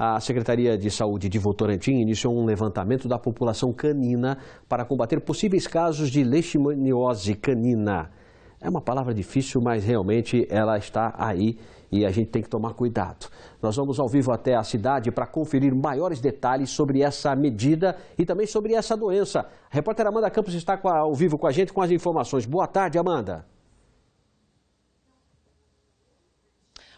A Secretaria de Saúde de Votorantim iniciou um levantamento da população canina para combater possíveis casos de leishmaniose canina. É uma palavra difícil, mas realmente ela está aí e a gente tem que tomar cuidado. Nós vamos ao vivo até a cidade para conferir maiores detalhes sobre essa medida e também sobre essa doença. A repórter Amanda Campos está ao vivo com a gente com as informações. Boa tarde, Amanda.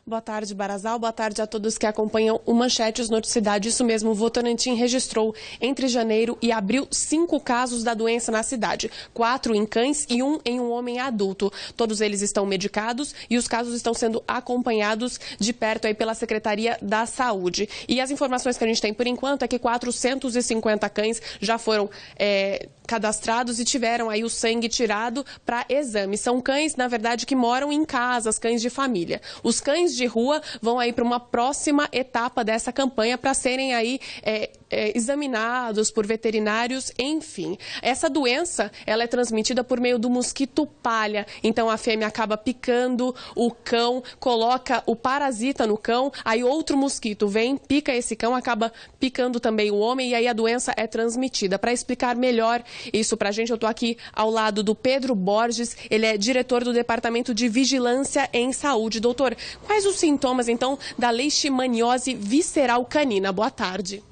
Boa tarde, Barazal. Boa tarde a todos que acompanham o Manchete, Noticidade. Isso mesmo, o Votorantim registrou entre janeiro e abril cinco casos da doença na cidade. Quatro em cães e um em um homem adulto. Todos eles estão medicados e os casos estão sendo acompanhados de perto aí pela Secretaria da Saúde. E as informações que a gente tem por enquanto é que 450 cães já foram... É cadastrados e tiveram aí o sangue tirado para exame. São cães, na verdade, que moram em casas, cães de família. Os cães de rua vão aí para uma próxima etapa dessa campanha para serem aí é, é, examinados por veterinários, enfim. Essa doença, ela é transmitida por meio do mosquito palha. Então a fêmea acaba picando o cão, coloca o parasita no cão, aí outro mosquito vem, pica esse cão, acaba picando também o homem e aí a doença é transmitida. Para explicar melhor isso para a gente. Eu estou aqui ao lado do Pedro Borges, ele é diretor do Departamento de Vigilância em Saúde. Doutor, quais os sintomas, então, da leishmaniose visceral canina? Boa tarde.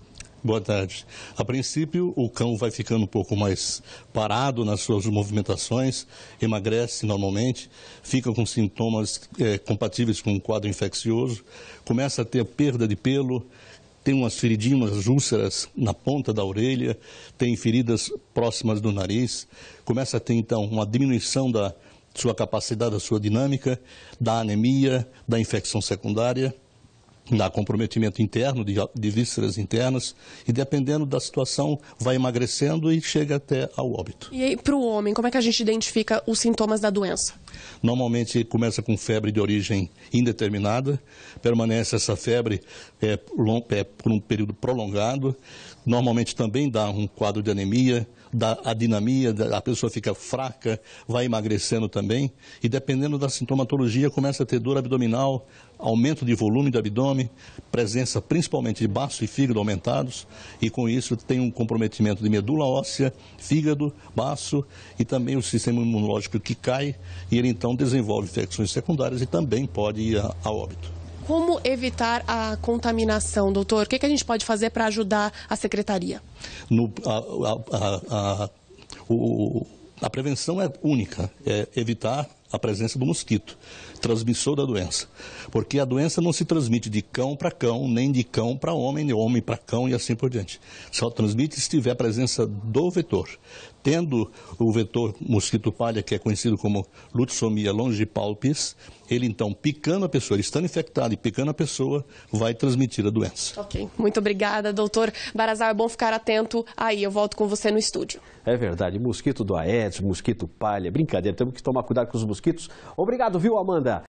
Boa tarde. A princípio, o cão vai ficando um pouco mais parado nas suas movimentações, emagrece normalmente, fica com sintomas é, compatíveis com um quadro infeccioso, começa a ter perda de pelo, tem umas feridinhas úlceras na ponta da orelha, tem feridas próximas do nariz, começa a ter então uma diminuição da sua capacidade, da sua dinâmica, da anemia, da infecção secundária dá comprometimento interno, de, de vísceras internas, e dependendo da situação, vai emagrecendo e chega até ao óbito. E aí, para o homem, como é que a gente identifica os sintomas da doença? Normalmente começa com febre de origem indeterminada, permanece essa febre é, é por um período prolongado, normalmente também dá um quadro de anemia, dá a dinamia, a pessoa fica fraca, vai emagrecendo também, e dependendo da sintomatologia, começa a ter dor abdominal, aumento de volume do abdômen, presença principalmente de baço e fígado aumentados, e com isso tem um comprometimento de medula óssea, fígado, baço e também o sistema imunológico que cai, e ele então desenvolve infecções secundárias e também pode ir a, a óbito. Como evitar a contaminação, doutor? O que, que a gente pode fazer para ajudar a secretaria? No, a, a, a, o, a prevenção é única, é evitar a presença do mosquito, transmissor da doença. Porque a doença não se transmite de cão para cão, nem de cão para homem, nem homem para cão e assim por diante. Só transmite se tiver a presença do vetor. Tendo o vetor mosquito-palha, que é conhecido como lutsomia longipalpis, ele então picando a pessoa, ele estando infectado e picando a pessoa, vai transmitir a doença. Ok, muito obrigada, doutor Barazal. É bom ficar atento aí, eu volto com você no estúdio. É verdade, mosquito do Aedes, mosquito palha, brincadeira, temos que tomar cuidado com os mosquitos mosquitos. Obrigado, viu, Amanda?